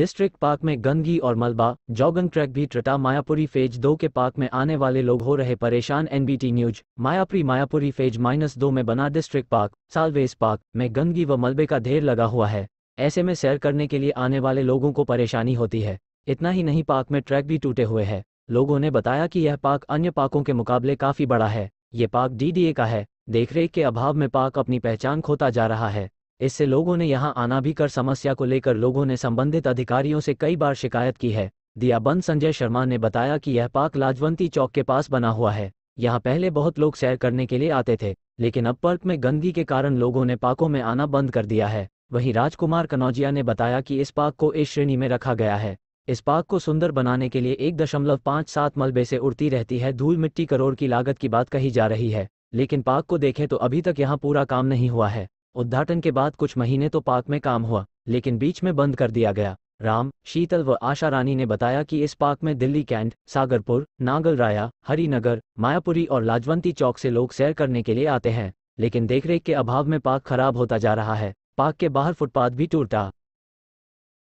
district park में गंदगी और मलबा जॉगन ट्रैक भी ट्रटा मायापुरी फेज दो के पार्क में आने वाले लोग हो रहे परेशान NBT news Mayapuri Mayapuri phase minus दो में बना डिस्ट्रिक्ट पार्क सालवेज पार्क में गंदगी व मलबे का ढेर लगा हुआ है ऐसे में सैर करने के लिए आने वाले लोगों को परेशानी होती है इतना ही नहीं पार्क में ट्रैक भी टूटे हुए हैं लोगों ने बताया कि यह पार्क अन्य पार्कों के मुकाबले काफी बड़ा है ये पार्क डीडीए का है देखरेख के अभाव में पार्क अपनी पहचान खोता जा रहा है इससे लोगों ने यहां आना भी कर समस्या को लेकर लोगों ने संबंधित अधिकारियों से कई बार शिकायत की है दियाबंद संजय शर्मा ने बताया कि यह पार्क लाजवंती चौक के पास बना हुआ है यहाँ पहले बहुत लोग सैर करने के लिए आते थे लेकिन अब पार्क में गंदगी के कारण लोगों ने पार्कों में आना बंद कर दिया है वहीं राजकुमार कनौजिया ने बताया कि इस पार्क को इस श्रेणी में रखा गया है इस पार्क को सुंदर बनाने के लिए एक दशमलव पाँच सात मलबे से उड़ती रहती है धूल मिट्टी करोड़ की लागत की बात कही जा रही है लेकिन पार्क को देखें तो अभी तक यहाँ पूरा काम नहीं हुआ है उद्घाटन के बाद कुछ महीने तो पार्क में काम हुआ लेकिन बीच में बंद कर दिया गया राम शीतल व आशा रानी ने बताया कि इस पार्क में दिल्ली कैंट सागरपुर नागल राया हरिनगर मायापुरी और लाजवंती चौक से लोग सैर करने के लिए आते हैं लेकिन देखरेख के अभाव में पार्क खराब होता जा रहा है पार्क के बाहर फुटपाथ भी टूटा